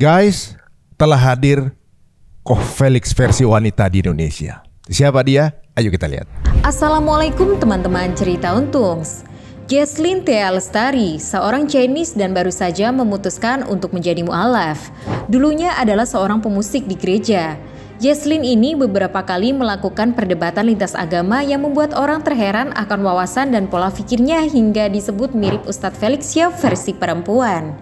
guys, telah hadir Koh Felix versi wanita di Indonesia. Siapa dia? Ayo kita lihat. Assalamualaikum teman-teman cerita untung. Jesslyn Tia Lestari, seorang Chinese dan baru saja memutuskan untuk menjadi mu'alaf. Dulunya adalah seorang pemusik di gereja. Jesslyn ini beberapa kali melakukan perdebatan lintas agama yang membuat orang terheran akan wawasan dan pola pikirnya hingga disebut mirip Ustadz Felix Yap versi perempuan.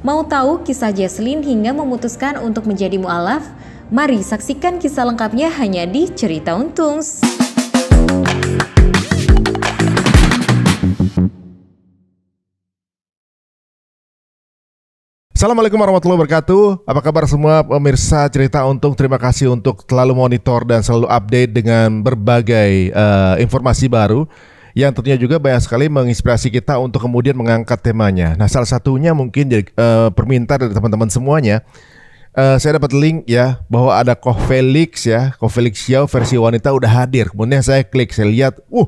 Mau tahu kisah Jesslyn hingga memutuskan untuk menjadi mualaf? Mari saksikan kisah lengkapnya hanya di Cerita Untungs. Assalamualaikum warahmatullahi wabarakatuh. Apa kabar semua pemirsa Cerita Untung? Terima kasih untuk selalu monitor dan selalu update dengan berbagai uh, informasi baru yang tentunya juga banyak sekali menginspirasi kita untuk kemudian mengangkat temanya. Nah, salah satunya mungkin jadi, uh, permintaan dari teman-teman semuanya. Uh, saya dapat link ya bahwa ada Koh Felix ya, Koh Felix Xiao versi wanita udah hadir. Kemudian saya klik, saya lihat, uh,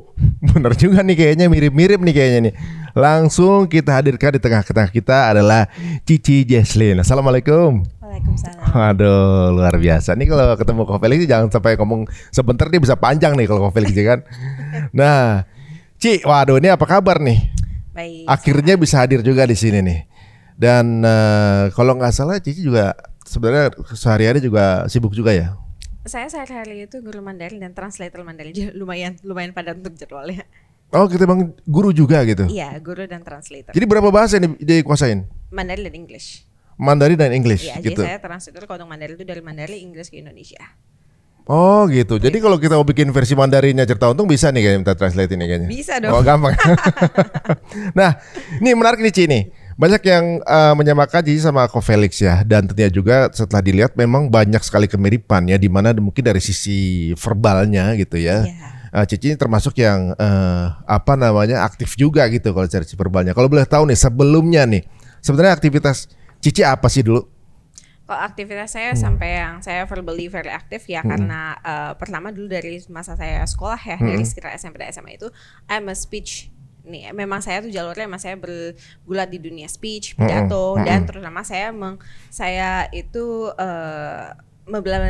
benar juga nih kayaknya mirip-mirip nih kayaknya nih. Langsung kita hadirkan di tengah-tengah kita adalah Cici Jesslyn. Nah, assalamualaikum. Waalaikumsalam. Aduh, luar biasa. Nih kalau ketemu Koh Felix jangan sampai ngomong sebentar dia bisa panjang nih kalau Koh Felix ya kan. Nah, Ci, waduh ini apa kabar nih? Baik. Akhirnya bisa hadir juga di sini nih. Dan uh, kalau nggak salah Cici juga sebenarnya sehari-hari juga sibuk juga ya? Saya sehari-hari itu guru Mandarin dan translator Mandarin lumayan lumayan padat untuk jadwalnya. Oh, kita bang guru juga gitu? Iya, guru dan translator. Jadi berapa bahasa yang dikuasain? Mandarin dan English. Mandarin dan English. Iya, gitu. jadi saya translator kalau Mandarin itu dari Mandarin Inggris ke Indonesia. Oh gitu. Jadi iya. kalau kita mau bikin versi Mandarinnya cerita untung bisa nih kayak minta translate ini kayaknya. Bisa oh, dong. Oh gampang. nah, ini menarik nih Ci nih. Banyak yang uh, menyamakan Cici sama Ko Felix ya dan tentunya juga setelah dilihat memang banyak sekali kemiripan ya di mana mungkin dari sisi verbalnya gitu ya. Yeah iya. uh, Cici ini termasuk yang uh, apa namanya aktif juga gitu kalau cari verbalnya. Kalau boleh tahu nih sebelumnya nih sebenarnya aktivitas Cici apa sih dulu? aktivitas saya hmm. sampai yang saya verbally very aktif ya hmm. karena uh, pertama dulu dari masa saya sekolah ya hmm. dari sekitar SMP dan SMA itu I'm a speech nih memang saya tuh jalurnya memang saya bergulat di dunia speech hmm, hmm. pidato hmm. -hmm. dan terutama saya meng, saya itu uh,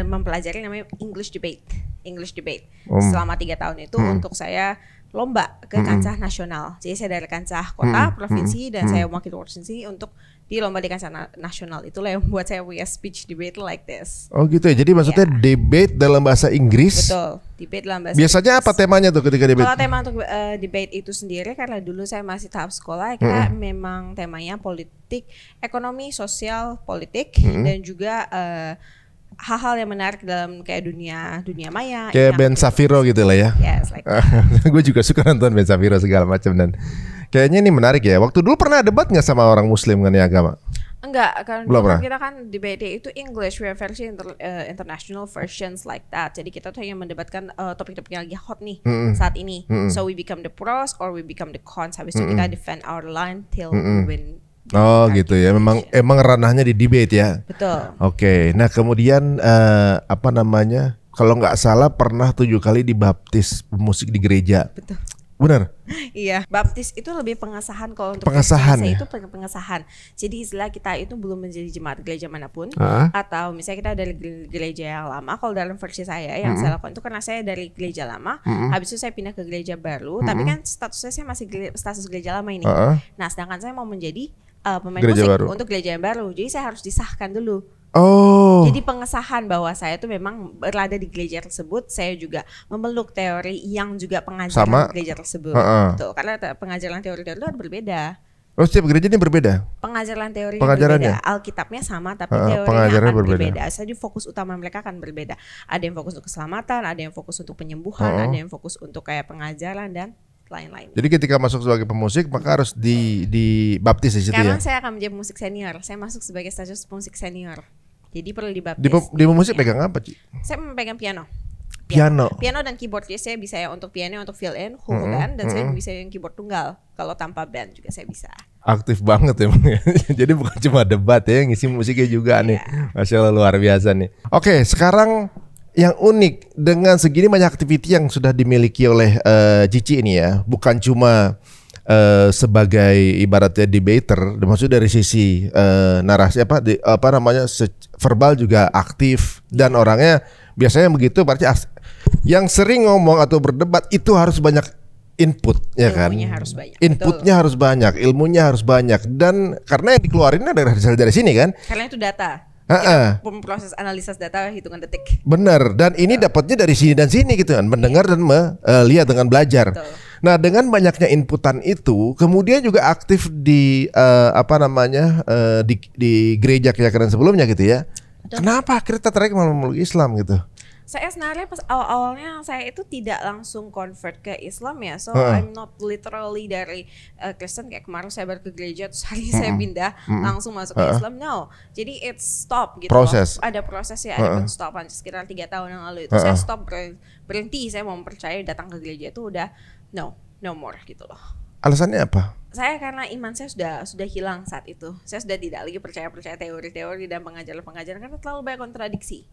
mempelajari namanya English debate English debate hmm. selama tiga tahun itu hmm. untuk saya lomba ke mm -hmm. hmm. nasional jadi saya dari kancah kota -hmm. provinsi dan mm -hmm. saya mewakili provinsi untuk di lomba di kancah nasional itulah yang membuat saya we speech debate like this. Oh gitu ya. Jadi maksudnya yeah. debate dalam bahasa Inggris. Betul. Debate dalam bahasa. Biasanya Inggris. apa temanya tuh ketika debate? Kalau tema untuk uh, debate itu sendiri karena dulu saya masih tahap sekolah, mm -hmm. memang temanya politik, ekonomi, sosial, politik mm -hmm. dan juga hal eh, hal-hal yang menarik dalam kayak dunia dunia maya kayak Ben Safiro gitu lah ya yes, like gue juga suka nonton Ben Safiro segala macam dan Kayaknya ini menarik ya. Waktu dulu pernah debat nggak sama orang Muslim mengenai agama? Enggak, kan Belum kan pernah. kita kan di BD itu English versi inter, uh, international versions like that. Jadi kita tuh hanya mendebatkan topik eh, topik-topik yang lagi hot nih mm-hmm. saat ini. Mm-hmm. So we become the pros or we become the cons. Habis mm-hmm. itu kita defend our line till mm-hmm. we win. Oh gitu ya, memang emang ranahnya di debate ya. Betul. Oke, okay. nah kemudian uh, apa namanya? Kalau nggak salah pernah tujuh kali dibaptis musik di gereja. Betul. Benar. iya, baptis itu lebih pengesahan kalau untuk pengesahan ya? itu pengesahan. Jadi istilah kita itu belum menjadi jemaat gereja manapun uh atau misalnya kita dari gereja yang lama. Kalau dalam versi saya ya, yang mm-hmm. saya lakukan itu karena saya dari gereja lama, mm-hmm. habis itu saya pindah ke gereja baru, mm-hmm. tapi kan statusnya saya masih gereja, status gereja lama ini. Uh-huh. Nah, sedangkan saya mau menjadi uh, pemain gereja musik baru. untuk gereja yang baru. Jadi saya harus disahkan dulu. Oh. Jadi pengesahan bahwa saya itu memang berada di gereja tersebut, saya juga memeluk teori yang juga pengajaran Sama. gereja tersebut. Uh -uh. Tuh, karena pengajaran teori-teori itu berbeda. Oh setiap gereja ini berbeda? Pengajaran teori berbeda, Alkitabnya sama tapi uh, teorinya akan berbeda. berbeda. Jadi fokus utama mereka akan berbeda. Ada yang fokus untuk keselamatan, ada yang fokus untuk penyembuhan, uh -oh. ada yang fokus untuk kayak pengajaran dan lain-lain. Jadi ketika masuk sebagai pemusik maka harus di di baptis di situ Sekarang ya. saya akan menjadi musik senior. Saya masuk sebagai status musik senior. Jadi perlu dibaptis. Di, di musik ya. pegang apa, Ci? Saya memegang piano. Piano. Piano dan keyboard ya saya bisa ya untuk piano untuk fill in, whole mm -hmm. dan mm -hmm. saya bisa yang keyboard tunggal. Kalau tanpa band juga saya bisa. Aktif banget ya. jadi bukan cuma debat ya, ngisi musiknya juga yeah. nih. Iya. Masya Allah luar biasa nih. Oke, sekarang yang unik dengan segini banyak aktiviti yang sudah dimiliki oleh uh, Cici ini ya, bukan cuma uh, sebagai ibaratnya debater, maksudnya dari sisi uh, narasi apa di, apa namanya verbal juga aktif dan orangnya biasanya begitu berarti yang sering ngomong atau berdebat itu harus banyak input ya kan harus banyak. inputnya Betul. harus banyak ilmunya harus banyak dan karena yang dikeluarin dari hasil dari sini kan karena itu data Uh-uh. proses analisis data hitungan detik. Benar. Dan ini dapatnya dari sini dan sini gitu kan, mendengar dan melihat eh, dengan belajar. Betul. Nah, dengan banyaknya inputan itu, kemudian juga aktif di uh, apa namanya uh, di, di gereja keyakinan sebelumnya gitu ya. Betul. Kenapa akhirnya tertarik memeluk Islam gitu? Saya sebenarnya pas awal-awalnya saya itu tidak langsung convert ke Islam ya, so uh. I'm not literally dari uh, Kristen kayak kemarin saya baru ke gereja terus hari mm saya pindah mm langsung masuk uh. Islam. No, jadi it's stop gitu. Proses. Ada proses ya, ada stopan sekitar tiga tahun yang lalu itu uh. saya stop berhenti. Saya mau percaya datang ke gereja itu udah no, no more gitu loh. Alasannya apa? Saya karena iman saya sudah sudah hilang saat itu. Saya sudah tidak lagi percaya percaya teori-teori dan pengajaran-pengajaran karena terlalu banyak kontradiksi.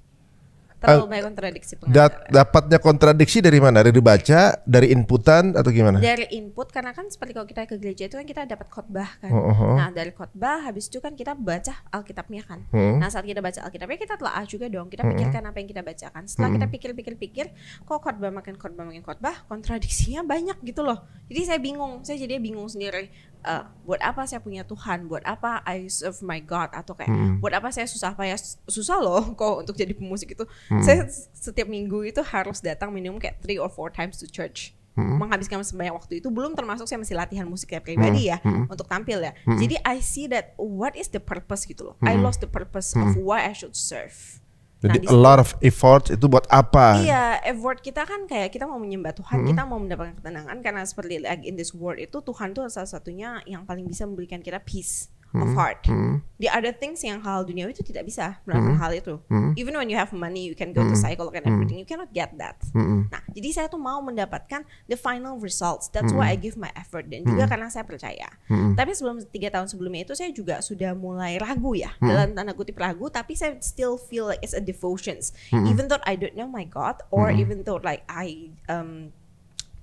Terlalu banyak kontradiksi pengacara. Dat, dapatnya kontradiksi dari mana? Dari dibaca, dari inputan atau gimana? Dari input karena kan seperti kalau kita ke gereja itu kan kita dapat khotbah kan. Uh oh, -huh. Oh, oh. Nah, dari khotbah habis itu kan kita baca Alkitabnya kan. Uh hmm. -huh. Nah, saat kita baca Alkitabnya kita telah juga dong. Kita hmm. pikirkan uh -huh. apa yang kita bacakan. Setelah uh -huh. kita hmm. pikir-pikir-pikir, kok khotbah makin khotbah makin khotbah, kontradiksinya banyak gitu loh. Jadi saya bingung, saya jadi bingung sendiri uh, buat apa saya punya Tuhan, buat apa I serve my God atau kayak hmm. buat apa saya susah payah susah loh kok untuk jadi pemusik itu. Hmm. Saya setiap minggu itu harus datang minimum kayak three or four times to church. Hmm. Menghabiskan sebanyak waktu itu belum termasuk saya masih latihan musik kayak pribadi hmm. ya hmm. untuk tampil ya. Hmm. Jadi I see that what is the purpose gitu loh. Hmm. I lost the purpose hmm. of why I should serve. Jadi nah, a lot of effort itu buat apa? Iya, effort kita kan kayak kita mau menyembah Tuhan, hmm. kita mau mendapatkan ketenangan karena seperti like in this world itu Tuhan tuh salah satunya yang paling bisa memberikan kita peace hmm. of heart. Hmm. The other things yang hal dunia itu tidak bisa melakukan hmm. hal itu. Hmm. Even when you have money, you can go hmm. to psycholog and hmm. everything, hmm. you cannot get that. Hmm. Nah, jadi saya tuh mau mendapatkan the final results. That's hmm. why I give my effort dan juga hmm. karena saya percaya. Hmm. Tapi sebelum tiga tahun sebelumnya itu saya juga sudah mulai ragu ya hmm. dalam tanda kutip ragu, tapi saya still feel like it's a devotion. Hmm. Even though I don't know my God or hmm. even though like I um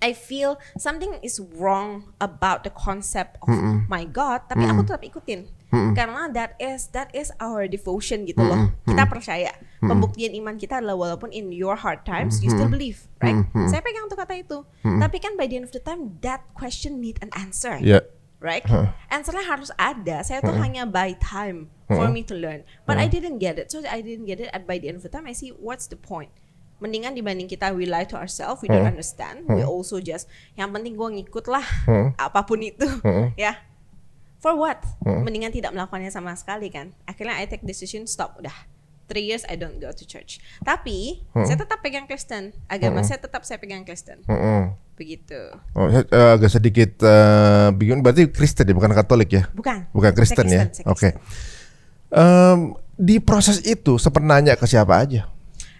I feel something is wrong about the concept of mm -mm. my God, tapi mm -mm. aku tetap ikutin mm -mm. karena that is that is our devotion gitu mm -mm. loh. Kita percaya. Mm -mm. Pembuktian iman kita adalah walaupun in your hard times, you still believe, right? Mm -mm. Saya pegang tuh kata itu. Mm -mm. Tapi kan by the end of the time, that question need an answer. Yeah. Right? Huh. Answernya harus ada. Saya tuh huh. hanya by time for me to learn, but huh. I didn't get it. So I didn't get it. And by the end of the time, I see what's the point mendingan dibanding kita we lie to ourselves we hmm. don't understand hmm. we also just yang penting gue ngikut lah hmm. apapun itu hmm. ya for what hmm. mendingan tidak melakukannya sama sekali kan akhirnya I take decision stop udah three years I don't go to church tapi hmm. saya tetap pegang Kristen agama hmm. saya tetap saya pegang Kristen hmm. hmm. begitu oh uh, agak sedikit uh, bingung berarti Kristen ya bukan Katolik ya bukan bukan Kristen, Kristen ya oke okay. um, di proses itu sempat ke siapa aja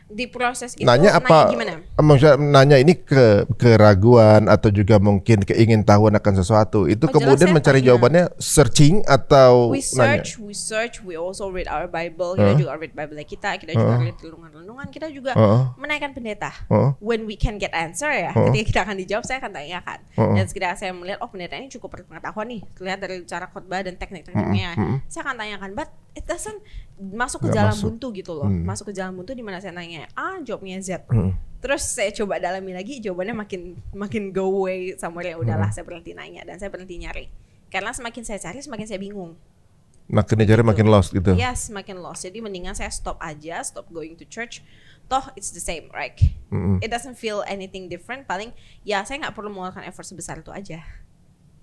di proses itu nanya apa nanya gimana? Eh, maksudnya nanya ini ke keraguan atau juga mungkin keingin tahuan akan sesuatu itu oh, kemudian ya, mencari tanya. jawabannya searching atau we search nanya? we search we also read our Bible kita uh. juga read Bible kita kita uh. juga read renungan-renungan kita juga uh. menaikkan pendeta uh. when we can get answer ya uh. ketika kita akan dijawab saya akan tanyakan uh. dan segera saya melihat oh pendeta ini cukup berpengetahuan nih terlihat dari cara khotbah dan teknik-tekniknya uh. saya akan tanyakan but it doesn't masuk ke jalan buntu gitu loh. Hmm. Masuk ke jalan buntu di mana saya nanya A, ah, jawabnya Z. Hmm. Terus saya coba dalami lagi, jawabannya makin makin go away somewhere ya udahlah hmm. saya berhenti nanya dan saya berhenti nyari. Karena semakin saya cari semakin saya bingung. Makin dicari gitu. makin lost gitu. Yes, makin lost. Jadi mendingan saya stop aja, stop going to church. Toh it's the same, right? -hmm. It doesn't feel anything different. Paling ya saya nggak perlu mengeluarkan effort sebesar itu aja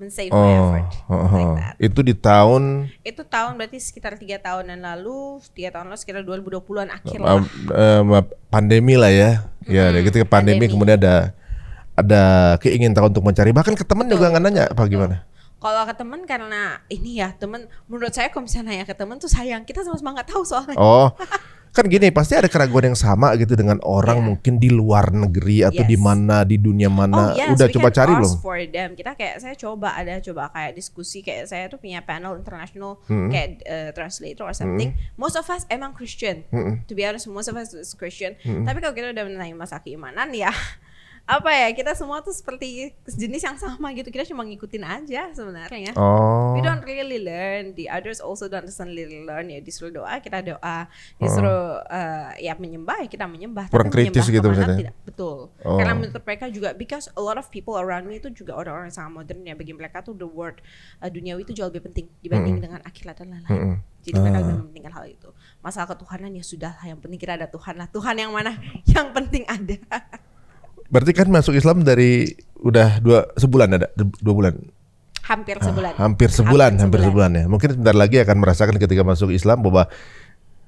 men save oh, my effort oh, like uh-huh. that. Itu di tahun Itu tahun berarti sekitar tiga tahunan lalu, tiga tahun lalu sekitar 2020-an akhir um, um, pandemi lah ya. Ya, -hmm. Ya, ketika pandemi, pandemi kemudian ada ada keinginan untuk mencari bahkan ke teman juga nggak nanya apa gimana? kalau ke temen karena ini ya temen menurut saya kalau misalnya nanya ke temen tuh sayang kita sama-sama nggak tahu soalnya oh kan gini pasti ada keraguan yang sama gitu dengan orang yeah. mungkin di luar negeri atau yes. di mana di dunia oh, mana oh, yes, udah coba cari belum? For them. Kita kayak saya coba ada coba kayak diskusi kayak saya tuh punya panel international hmm. kayak uh, translator or something. Hmm. Most of us emang Christian. Hmm. To be honest most of us is Christian. Hmm. Tapi kalau kita udah menanyakan masalah keimanan ya apa ya kita semua tuh seperti jenis yang sama gitu kita cuma ngikutin aja sebenarnya ya. oh. we don't really learn the others also don't really learn ya disuruh doa kita doa oh. disuruh oh. uh, ya menyembah ya kita menyembah kurang Tapi kritis menyembah gitu maksudnya tidak betul oh. karena menurut mereka juga because a lot of people around me itu juga orang-orang yang sangat modern ya bagi mereka tuh the world uh, duniawi itu jauh lebih penting dibanding mm -hmm. dengan akhirat dan lain-lain Jadi mereka lebih ah. mementingkan hal itu. Masalah ketuhanan ya sudah lah, yang penting kita ada Tuhan lah. Tuhan yang mana? Yang penting ada. Berarti kan masuk Islam dari udah dua sebulan ada dua bulan. Hampir ah, sebulan. Ah, hampir sebulan, hampir, hampir sebulan. sebulan ya. Mungkin sebentar lagi akan merasakan ketika masuk Islam bahwa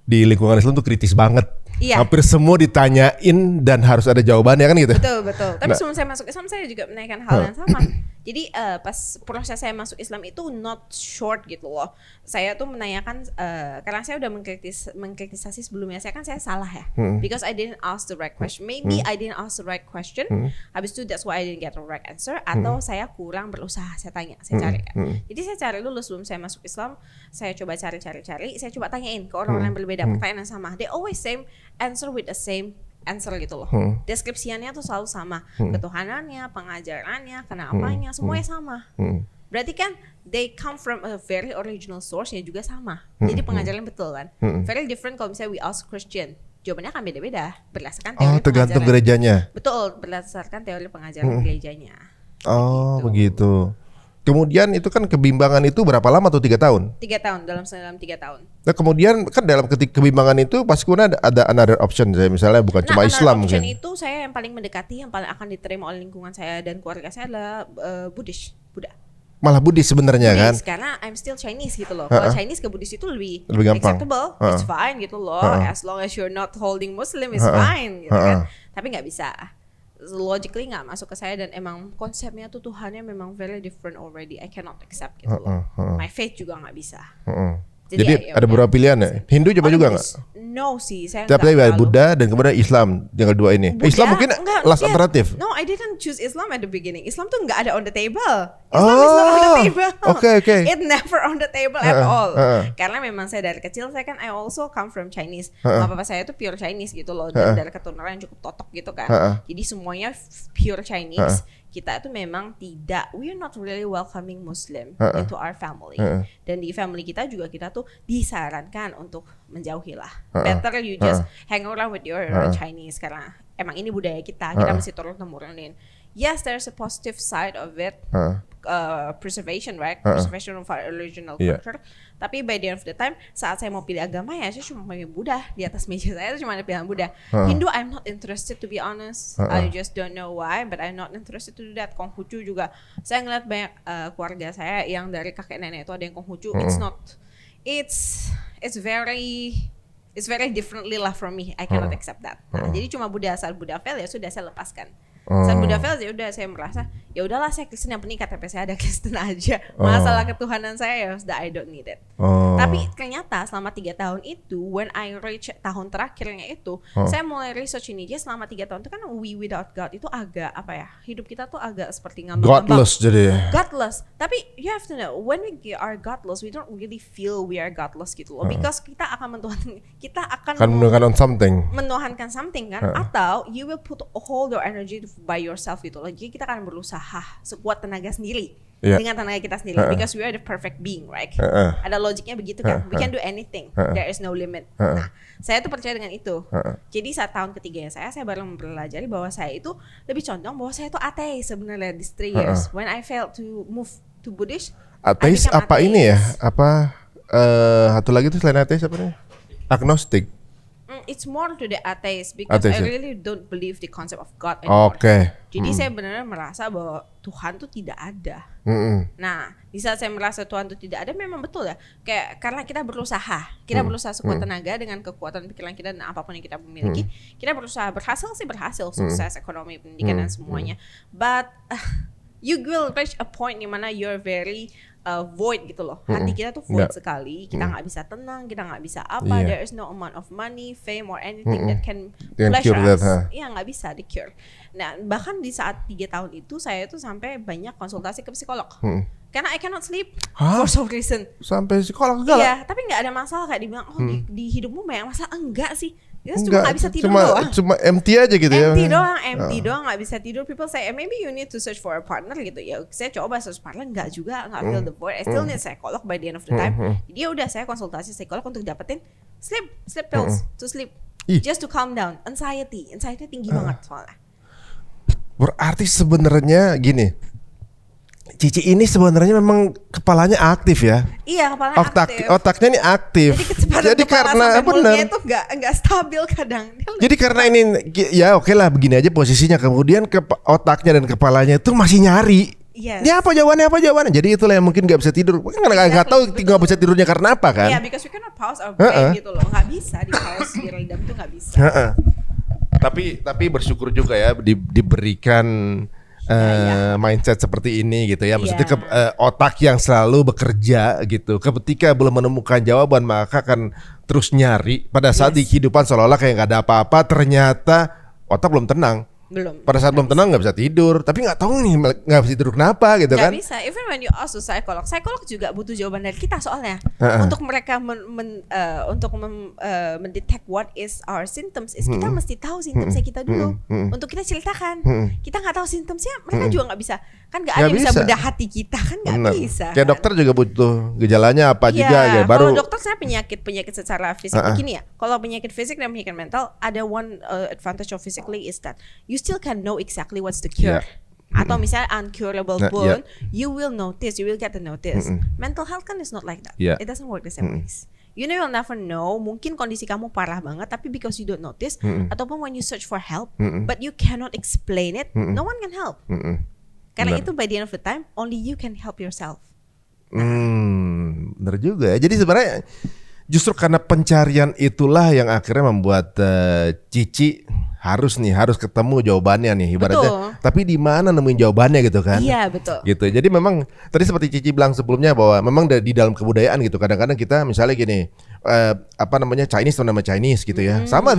di lingkungan Islam itu kritis banget Iya. Hampir semua ditanyain dan harus ada jawabannya kan gitu. Betul betul. Tapi nah. sebelum saya masuk Islam saya juga menaikkan hal yang sama. Jadi uh, pas proses saya masuk Islam itu not short gitu loh. Saya tuh menanyakan uh, karena saya udah mengkritis mengkritisasi sebelumnya saya kan saya salah ya. Hmm. Because I didn't ask the right question. Maybe hmm. I didn't ask the right question. Hmm. Habis itu that's why I didn't get the right answer atau hmm. saya kurang berusaha. Saya tanya, saya cari. Hmm. Ya. Hmm. Jadi saya cari dulu sebelum saya masuk Islam, saya coba cari-cari-cari, saya coba tanyain ke orang-orang hmm. yang berbeda hmm. pertanyaan yang sama. They always same answer with the same answer gitu loh. Hmm. Deskripsiannya tuh selalu sama, hmm. ketuhanannya, pengajarannya, kenapanya, hmm. hmm. semuanya sama. Hmm. Berarti kan they come from a very original source yang juga sama. Hmm. Jadi pengajaran hmm. betul kan. Hmm. Very different kalau misalnya we ask Christian. Jawabannya akan beda-beda berdasarkan oh, teori oh, tergantung gerejanya. Betul, berdasarkan teori pengajaran hmm. gerejanya. Oh, gitu. begitu. begitu. Kemudian itu kan kebimbangan itu berapa lama tuh tiga tahun? Tiga tahun dalam dalam tiga tahun. Nah kemudian kan dalam ketik kebimbangan itu pas kuna ada, ada another option saya misalnya bukan nah, cuma Islam option mungkin. itu saya yang paling mendekati yang paling akan diterima oleh lingkungan saya dan keluarga saya adalah uh, Buddhis Buddha. Malah Buddhis sebenarnya kan? Karena I'm still Chinese gitu loh. Kalau uh Kalau Chinese ke Buddhis itu lebih, lebih gampang. acceptable, uh -uh. it's fine gitu loh. Uh -uh. As long as you're not holding Muslim, it's uh -uh. fine gitu uh -uh. kan. Tapi nggak bisa logically nggak masuk ke saya dan emang konsepnya tuh Tuhannya memang very different already. I cannot accept gitu. Uh, uh, uh. My faith juga nggak bisa. Uh, uh. Jadi, Jadi ya, ya ada beberapa pilihan ya. Hindu coba oh, juga nggak? No sih, saya Tapi dari Buddha dan kemudian Islam yang kedua ini. Buddha, Islam mungkin enggak, last yeah. alternatif No, I didn't choose Islam at the beginning. Islam tuh nggak ada on the table. Islam oh, is not on the ah, table. Oke okay, oke. Okay. It never on the table uh, at uh-uh, all. Uh, uh. Karena memang saya dari kecil saya kan I also come from Chinese. Uh, uh. Papa saya tuh pure Chinese gitu loh, uh, uh. dari keturunan yang cukup totok gitu kan. Uh, uh. Jadi semuanya pure Chinese. Uh, uh kita itu memang tidak we are not really welcoming Muslim uh -uh. into our family uh -uh. dan di family kita juga kita tuh disarankan untuk menjauhilah uh -uh. better you just uh -uh. hang around with your uh -uh. Chinese karena emang ini budaya kita kita uh -uh. mesti turun temurunin yes there's a positive side of it uh -uh Eh, preservation right uh -uh. preservation of our original iya. culture tapi by the end of the time saat saya mau pilih agama ya saya cuma pilih Buddha di atas meja saya cuma ada pilihan Buddha uh -uh. Hindu I'm not interested to be honest uh -uh. I just don't know why but I'm not interested to do that Konghucu juga saya ngeliat banyak uh, keluarga saya yang dari kakek nenek itu ada yang Konghucu uh -uh. it's not it's it's very it's very differently lah from me. I cannot accept that. Nah, uh -huh. Jadi cuma Buddha asal Buddha fail ya sudah saya lepaskan saya udah fail ya udah saya merasa ya udahlah saya Kristen yang penting KTP saya ada Kristen aja. Masalah oh. ketuhanan saya ya sudah I don't need it. Oh. Tapi ternyata selama tiga tahun itu when I reach tahun terakhirnya itu oh. saya mulai research ini aja selama tiga tahun itu kan we without God itu agak apa ya hidup kita tuh agak seperti ngambang Godless jadi. Ya? Godless. Tapi you have to know when we are godless we don't really feel we are godless gitu loh. Oh. Because kita akan mentuhankan kita akan, akan menuhankan something. Menuhankan something kan oh. atau you will put all your energy to by yourself gitu loh. Jadi kita akan berusaha sekuat tenaga sendiri yeah. dengan tenaga kita sendiri uh -uh. because we are the perfect being, right? Uh -uh. Ada logiknya begitu kan. Uh -uh. We can do anything. Uh -uh. There is no limit. Uh -uh. Nah, saya tuh percaya dengan itu. Uh -uh. Jadi saat tahun ketiga ya, saya saya baru mempelajari bahwa saya itu lebih condong bahwa saya itu ateis sebenarnya di three years uh -uh. when I failed to move to Buddhist. Ya? Ateis apa ateis. ini ya? Apa uh, satu lagi tuh selain ateis apa nih? Agnostik it's more to the atheist because atheist. I really don't believe the concept of God anymore. Oke. Okay. Jadi mm. saya benar-benar merasa bahwa Tuhan tuh tidak ada. Mm -mm. Nah, di saat saya merasa Tuhan tuh tidak ada, memang betul ya. Kayak karena kita berusaha, kita mm. berusaha sekuat mm. tenaga dengan kekuatan pikiran kita dan apapun yang kita memiliki, mm. kita berusaha berhasil sih berhasil, mm. sukses mm. ekonomi, pendidikan mm. dan semuanya. Mm. But you will reach a point di mana you're very uh, void gitu loh. Hati kita tuh void nggak. sekali. Kita nggak bisa tenang, kita nggak bisa apa. Yeah. There is no amount of money, fame or anything Mm-mm. that can pleasure us. Iya huh? nggak bisa di cure. Nah bahkan di saat tiga tahun itu saya tuh sampai banyak konsultasi ke psikolog. Mm. Karena I cannot sleep Hah? for some reason. Sampai psikolog enggak? Iya, tapi nggak ada masalah kayak dibilang oh hmm. di, mm. di hidupmu banyak masalah enggak sih. Yes, Enggak, cuma gak bisa tidur cuma, doang. Cuma empty aja gitu empty ya. Empty doang, empty oh. doang gak bisa tidur. People say, eh, maybe you need to search for a partner gitu. Ya saya coba search partner, gak juga, gak hmm. feel the void. I still mm. need psikolog by the end of the time. Mm Jadi hmm. udah saya konsultasi psikolog untuk dapetin sleep, sleep pills, mm to sleep. Ih. Just to calm down. Anxiety, anxiety tinggi uh. banget soalnya. Berarti sebenarnya gini, Cici ini sebenarnya memang kepalanya aktif ya. Iya, kepalanya Otak, aktif. Otaknya ini aktif. Jadi Jadi karena benar itu enggak enggak stabil kadang. Jadi karena ini ya oke okay lah begini aja posisinya. Kemudian ke otaknya dan kepalanya itu masih nyari. Yes. Ini apa jawabannya apa jawabannya? Jadi itulah yang mungkin nggak bisa tidur. Mungkin nggak exactly, tahu tinggal bisa tidurnya karena apa kan? Iya, yeah, because we cannot pause our brain uh -uh. gitu loh. Nggak bisa di pause di redam tuh nggak bisa. Uh -uh. Tapi tapi bersyukur juga ya di, diberikan uh, ya, ya. mindset seperti ini gitu ya. Maksudnya ya. Ke, uh, otak yang selalu bekerja gitu. Ketika belum menemukan jawaban maka akan terus nyari. Pada saat yes. di kehidupan seolah-olah kayak nggak ada apa-apa, ternyata otak belum tenang belum pada saat belum tenang nggak bisa tidur tapi nggak tahu nih nggak bisa tidur kenapa gitu gak kan bisa even when you ask to psycholog psycholog juga butuh jawaban dari kita soalnya uh-uh. untuk mereka men, men, uh, untuk mem, uh, mendetect what is our symptoms is hmm. kita mesti tahu symptomsnya hmm. kita dulu hmm. untuk kita ceritakan hmm. kita nggak tahu symptomsnya mereka hmm. juga nggak bisa kan gak ada bisa. bisa bedah hati kita kan nggak bisa kayak kan? dokter juga butuh gejalanya apa ya, juga ya baru kalau dokter saya penyakit penyakit secara fisik uh -uh. begini ya kalau penyakit fisik dan penyakit mental ada one uh, advantage of physically is that you still can know exactly what's the cure yeah atau misalnya uncurable nah, pun iya. yeah. you will notice you will get the notice mm -mm. mental health kan is not like that yeah. it doesn't work the same mm -mm. ways you know you'll never know mungkin kondisi kamu parah banget tapi because you don't notice mm -mm. ataupun when you search for help mm -mm. but you cannot explain it mm -mm. no one can help mm -mm karena bener. itu by the end of the time only you can help yourself. Nah. Hmm, bener juga ya. Jadi sebenarnya justru karena pencarian itulah yang akhirnya membuat uh, Cici harus nih harus ketemu jawabannya nih ibaratnya. Betul. Tapi di mana nemuin jawabannya gitu kan? Iya betul. Gitu. Jadi memang tadi seperti Cici bilang sebelumnya bahwa memang di dalam kebudayaan gitu kadang-kadang kita misalnya gini eh, apa namanya Chinese sama Chinese gitu ya. Hmm. Sama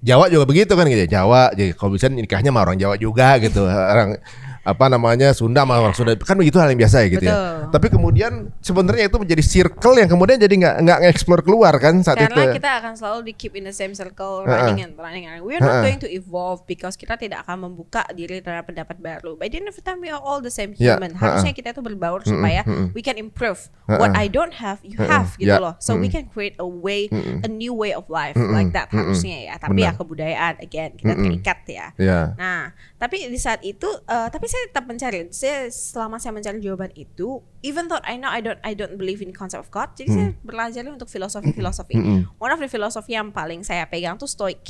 Jawa juga begitu kan gitu. Ya. Jawa jadi kalau bisa nikahnya sama orang Jawa juga gitu. orang apa namanya Sunda mah orang Sunda kan begitu hal yang biasa ya gitu ya. Betul. ya. Tapi kemudian sebenarnya itu menjadi circle yang kemudian jadi nggak nggak explore keluar kan saat Karena itu. Karena ya. kita akan selalu di keep in the same circle running uh -uh. and running and we're not uh -uh. going to evolve because kita tidak akan membuka diri terhadap pendapat baru. By the end of the time we are all the same ya, human. Yeah. Uh -uh. Harusnya kita tuh berbaur uh -uh. supaya uh -uh. we can improve. Uh -uh. What I don't have you uh -uh. have gitu yeah. loh. So uh -uh. we can create a way uh -uh. a new way of life uh -uh. like that harusnya ya. Tapi Benar. ya kebudayaan again kita terikat ya. Yeah. Nah, tapi di saat itu uh, tapi saya tetap mencari. Saya selama saya mencari jawaban itu, even though I know I don't I don't believe in concept of God, jadi hmm. saya belajar untuk filosofi-filosofi. Hmm. Hmm, hmm. One of the filosofi yang paling saya pegang tuh Stoic.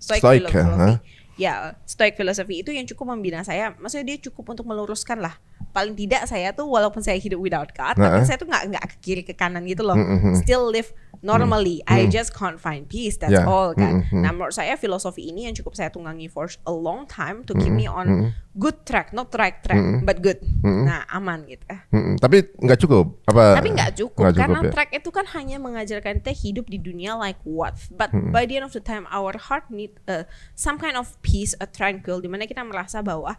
Stoic, filosofi. Eh, ya, Stoic filosofi itu yang cukup membina saya. Maksudnya dia cukup untuk meluruskan lah paling tidak saya tuh walaupun saya hidup without God, nah, tapi saya tuh nggak nggak ke kiri ke kanan gitu loh. Mm -hmm. Still live normally. Mm -hmm. I just can't find peace. That's yeah. all kan. Mm -hmm. Nah menurut saya filosofi ini yang cukup saya tunggangi for a long time to mm -hmm. keep me on mm -hmm. good track, not track track, mm -hmm. but good. Mm -hmm. Nah aman gitu. Mm -hmm. Tapi nggak cukup apa? Tapi nggak cukup, cukup karena ya? track itu kan hanya mengajarkan kita hidup di dunia like what, but mm -hmm. by the end of the time our heart need uh, some kind of peace, a tranquil, dimana kita merasa bahwa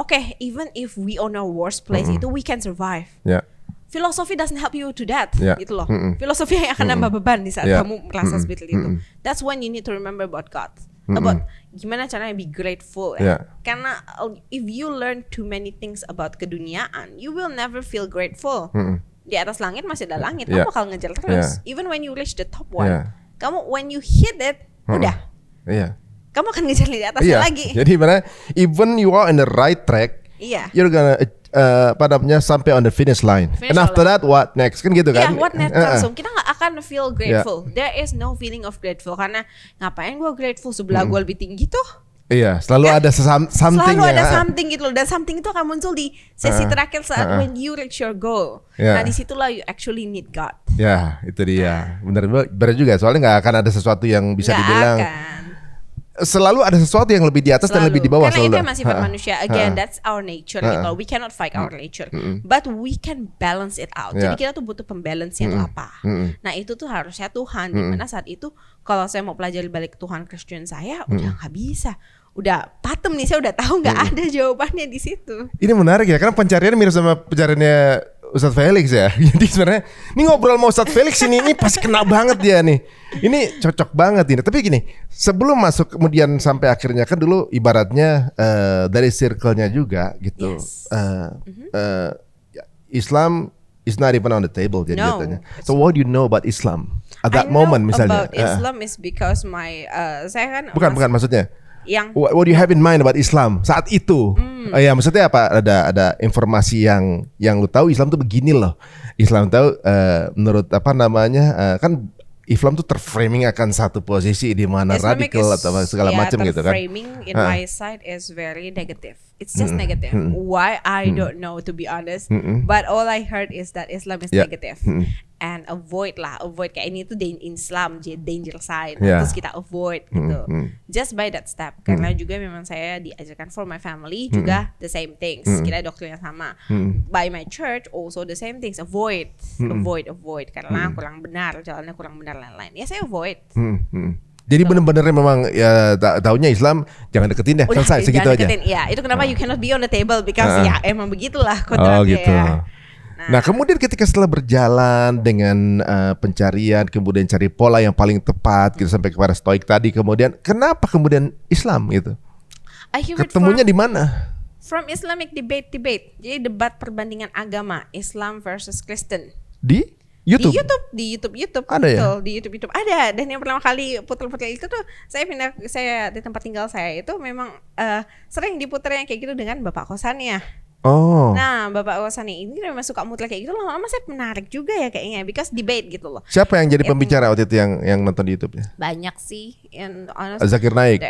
okay, even if we on a worst place mm -hmm. itu we can survive. Yeah. Filosofi doesn't help you to that, yeah. gitu loh. Mm -mm. Filosofi yang akan nambah beban di saat yeah. kamu merasa seperti itu. Mm That's when you need to remember about God, mm about gimana caranya be grateful. Ya. Eh. Karena uh, if you learn too many things about keduniaan, you will never feel grateful. Mm Di atas langit masih ada langit, yeah. kamu bakal ngejar ya. terus. Yeah. Even when you reach the top one, yeah. kamu when you hit it, mm udah. Yeah kamu akan ngejar di atasnya iya. lagi. Jadi mana even you are in the right track, iya. you're gonna uh, eh, eh, padamnya sampai on the finish line. Finish And after that what next? Kan gitu yeah, kan? Iya, what next uh -uh. Kita nggak akan feel iya. grateful. Yeah. There is no feeling of grateful karena ngapain gue grateful sebelah hmm. gue lebih tinggi tuh. Iya, selalu iya. ada something. Selalu ada ya. something gitu loh, dan something itu akan muncul di sesi uh, terakhir saat uh, when you reach your goal. Yeah. Nah disitulah you actually need God. Ya, yeah, itu dia. Bener bener juga. Soalnya nggak akan ada sesuatu yang bisa gak dibilang. Akan selalu ada sesuatu yang lebih di atas selalu. dan lebih di bawah karena selalu. itu masih manusia again ha. that's our nature ha. gitu we cannot fight our nature hmm. but we can balance it out yeah. jadi ya. kita tuh butuh pembalance hmm. itu apa hmm. nah itu tuh harusnya Tuhan hmm. dimana saat itu kalau saya mau pelajari balik Tuhan Kristen saya hmm. udah nggak bisa udah patem nih saya udah tahu nggak hmm. ada jawabannya di situ ini menarik ya karena pencarian mirip sama pencariannya Ustadz Felix ya. Jadi sebenarnya ini ngobrol sama Ustadz Felix ini ini pasti kena banget dia nih. Ini cocok banget ini. Tapi gini, sebelum masuk kemudian sampai akhirnya kan dulu ibaratnya uh, dari circle-nya juga gitu. Yes. Uh, uh, Islam is not even on the table jadi no. katanya. So what do you know about Islam? At that I moment know misalnya. About uh, Islam is because my uh, saya kan Bukan bukan maksudnya yang what, what do you have in mind about Islam saat itu? hmm. Uh, ya maksudnya apa? Ada ada informasi yang yang lu tahu Islam tuh begini loh. Islam tahu uh, menurut apa namanya uh, kan Islam tuh terframing akan satu posisi di mana radikal atau segala yeah, macam gitu kan. Framing in uh. my side is very negative it's just mm -mm. negative. Mm Why I don't know to be honest. But all I heard is that Islam is yeah. negative. And avoid lah, avoid kayak ini tuh Islam jadi danger side. Yeah. Terus kita avoid gitu. Just by that step. Karena juga memang saya diajarkan for my family juga the same things. Kita dokternya sama. By my church also the same things. Avoid, avoid, avoid. Karena kurang benar, jalannya kurang benar lain-lain. Ya saya avoid. Jadi bener-bener memang ya tahunya Islam jangan deketin deh, Udah, oh, selesai segitu aja. Deketin. Ya, itu kenapa hmm. you cannot be on the table because uh. ya emang begitulah oh, kodratnya. Oh gitu. Ya. Nah, kemudian ketika setelah berjalan dengan uh, pencarian, kemudian cari pola yang paling tepat, gitu sampai kepada stoik tadi, kemudian kenapa kemudian Islam gitu? Ketemunya di mana? From Islamic debate debate, jadi debat perbandingan agama Islam versus Kristen. Di? YouTube? Di YouTube, di YouTube, YouTube. Ada ya? betul, ya? Di YouTube, YouTube ada. Dan yang pertama kali putar-putar itu tuh saya pindah saya di tempat tinggal saya itu memang uh, sering diputar yang kayak gitu dengan bapak kosannya. Oh. Nah, Bapak kosannya ini memang suka mutlak kayak gitu lama-lama saya menarik juga ya kayaknya because debate gitu loh. Siapa yang jadi pembicara waktu itu yang yang nonton di YouTube-nya? Banyak sih. Yang honestly, Zakir Naik.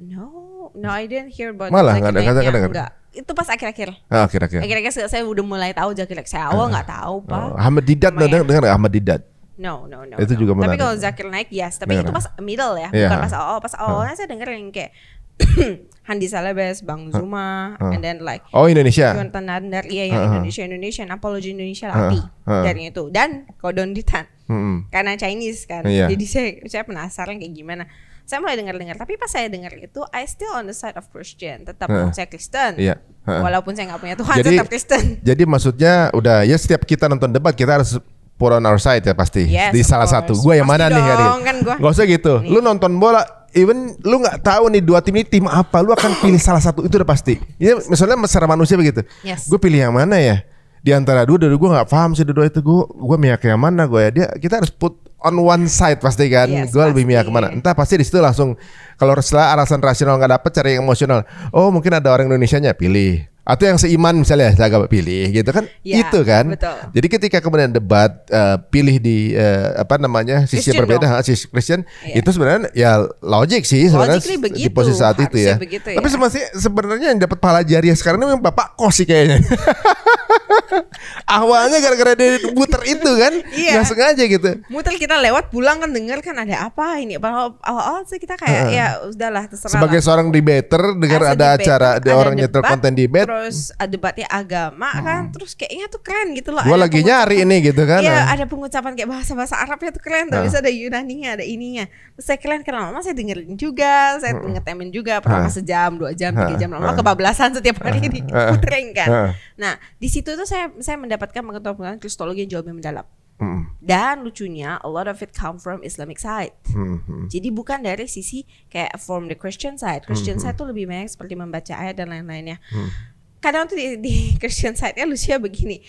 no, no I didn't hear about Malah nggak ada kata enggak itu pas akhir-akhir. Ah, akhir-akhir. Akhir-akhir saya udah mulai tahu Zaki Naik. Saya awal ah. nggak ah. tahu, oh, Pak. Oh. Ahmad Didat dengar dengar Ahmad Didat. No, no, no. Itu no. juga menarik. Tapi kalau Zakir Naik yes, tapi dengar. itu pas middle ya, yeah. bukan pas awal. Pas ah. awalnya saya dengerin yang kayak Handi Salabes, Bang ah. Zuma, uh. and then like Oh Indonesia. Jonathan Nadar, iya yang uh, Indonesia Indonesia, Apology Indonesia Lapi uh. dari itu dan Kodon Ditan. Mm -hmm. Karena Chinese kan. Yeah. Jadi saya saya penasaran kayak gimana saya mulai dengar-dengar tapi pas saya dengar itu I still on the side of Christian tetap uh, saya Kristen iya, uh, walaupun saya nggak punya Tuhan jadi, tetap Kristen jadi maksudnya udah ya setiap kita nonton debat kita harus put on our side ya pasti yes, di salah satu gue yang mana nih kali kan gak usah gitu nih. lu nonton bola even lu nggak tahu nih dua tim ini tim apa lu akan pilih salah satu itu udah pasti ya misalnya secara manusia begitu yes. gue pilih yang mana ya di antara dua dari gue nggak paham sih dua itu gue gue meyakini yang mana gue ya dia kita harus put on one side pasti kan yes, gue lebih mia kemana entah pasti di situ langsung kalau setelah alasan rasional nggak dapet cari yang emosional oh mungkin ada orang Indonesia nya pilih atau yang seiman misalnya saya agak pilih gitu kan ya, itu kan betul. jadi ketika kemudian debat uh, pilih di uh, apa namanya sisi Christian berbeda dong. sisi Christian ya. itu sebenarnya ya logik sih sebenarnya begitu, di posisi saat itu ya. Begitu, ya tapi sebenarnya sebenarnya yang dapat pahala jariah ya sekarang ini bapak kos sih kayaknya Awalnya gara-gara dia muter itu kan, iya. nggak sengaja gitu. Muter kita lewat pulang kan dengar kan ada apa ini. Padahal awal-awal sih kita kayak uh, ya udahlah terserah. Sebagai lah. seorang debater dengar ada debater, acara ada orang nyetel konten debat. Terus debatnya agama hmm. kan, terus kayaknya tuh keren gitu loh. Gua lagi nyari ini gitu kan. Iya, ada pengucapan kayak bahasa-bahasa Arabnya tuh keren, terus uh. ada Yunaninya, ada ininya. Terus saya keren karena lama saya dengerin juga, saya hmm. ngetemen juga pernah uh. sejam, dua jam, tiga jam lama kebablasan setiap hari di putering kan. Nah, di situ tuh saya saya saya mendapatkan pengetahuan kristologi yang jauh lebih mendalam. Mm. Dan lucunya, a lot of it come from Islamic side. Mm-hmm. Jadi bukan dari sisi kayak from the Christian side. Christian mm-hmm. side tuh lebih banyak seperti membaca ayat dan lain-lainnya. Mm. Kadang tuh di, di Christian side-nya lucunya begini.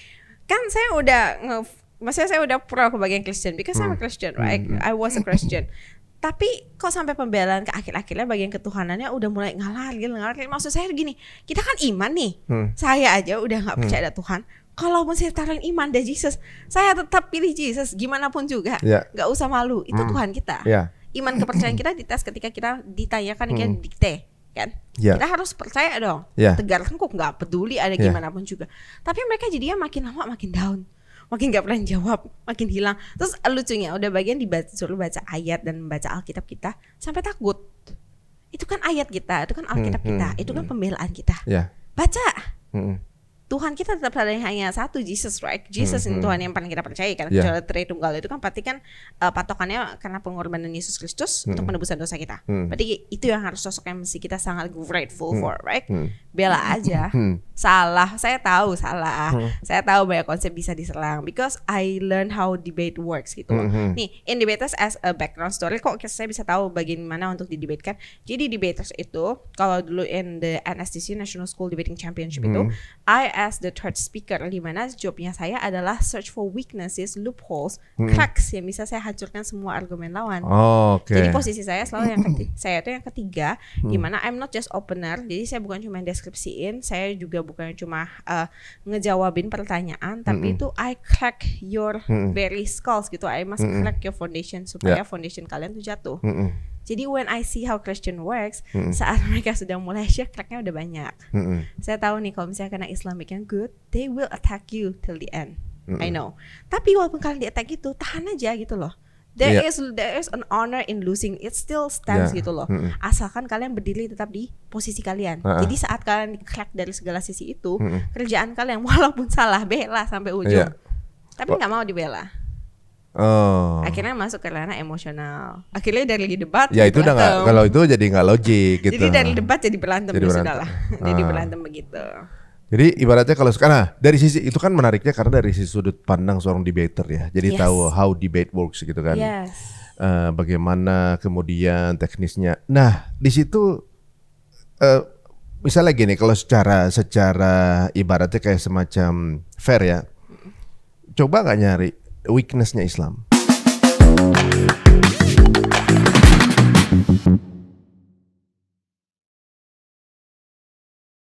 Kan saya udah nge maksudnya saya udah pro ke bagian Christian because hmm. I'm a mm. Christian right hmm. I was a Christian tapi kok sampai pembelaan ke akhir-akhirnya bagian ketuhanannya udah mulai ngalar gitu ngalar maksud saya gini kita kan iman nih hmm. saya aja udah nggak hmm. percaya hmm. ada Tuhan kalaupun saya taruhin iman deh Jesus saya tetap pilih Jesus gimana pun juga ya. nggak yeah. usah malu itu hmm. Tuhan kita yeah. iman kepercayaan kita dites ketika kita ditanyakan hmm. kayak dikte kan yeah. kita harus percaya dong yeah. tegar kok nggak peduli ada yeah. gimana pun juga tapi mereka jadinya makin lama makin down makin gak pernah jawab makin hilang terus lucunya udah bagian dibaca suruh baca ayat dan membaca Alkitab kita sampai takut itu kan ayat kita itu kan Alkitab hmm, hmm kita hmm, itu kan hmm. pembelaan kita yeah. baca hmm. hmm. Tuhan kita tetap ada hanya satu Jesus right Jesus hmm, ini mhm. Tuhan yang paling kita percaya karena yeah. kecuali Tritunggal itu kan pasti kan uh, patokannya karena pengorbanan Yesus Kristus hmm. untuk penebusan dosa kita hmm. berarti itu yang harus sosok yang mesti kita sangat grateful hmm. for right hmm. bela aja hmm. salah saya tahu salah hmm. saya tahu banyak konsep bisa diserang because I learn how debate works gitu loh. Hmm. nih in debaters as a background story kok saya bisa tahu bagaimana untuk didebatkan. jadi debaters itu kalau dulu in the NSDC National School Debating Championship hmm. itu mhm. I as the third speaker di mana jobnya saya adalah search for weaknesses, loopholes, hmm. cracks yang bisa saya hancurkan semua argumen lawan. Oh, okay. Jadi posisi saya selalu yang ketiga, saya itu yang ketiga hmm. di mana I'm not just opener. Jadi saya bukan cuma deskripsiin, saya juga bukan cuma uh, ngejawabin pertanyaan, tapi hmm. itu I crack your hmm. very skulls gitu. I must hmm. crack your foundation supaya yeah. foundation kalian tuh jatuh. Hmm. Jadi when I see how Christian works, mm-hmm. saat mereka sudah mulai share cracknya udah banyak. Mm-hmm. Saya tahu nih kalau misalnya kena Islamic yang good, they will attack you till the end. Mm-hmm. I know. Tapi walaupun kalian di attack itu, tahan aja gitu loh. There yeah. is there is an honor in losing. It still stands yeah. gitu loh. Mm-hmm. Asalkan kalian berdiri tetap di posisi kalian. Uh-uh. Jadi saat kalian crack dari segala sisi itu, mm-hmm. kerjaan kalian walaupun salah bela sampai ujung. Yeah. Tapi nggak mau dibela. Oh. Akhirnya masuk ke ranah emosional. Akhirnya dari debat Ya itu udah gak, kalau itu jadi nggak logik gitu. Jadi dari debat jadi berantem jadi berantem. sudahlah. Ah. jadi berantem begitu. Jadi ibaratnya kalau sekarang nah, dari sisi itu kan menariknya karena dari sisi sudut pandang seorang debater ya. Jadi yes. tahu how debate works gitu kan. Yes. Uh, bagaimana kemudian teknisnya. Nah, di situ uh, misalnya gini kalau secara secara ibaratnya kayak semacam fair ya. Coba nggak nyari weaknessnya Islam.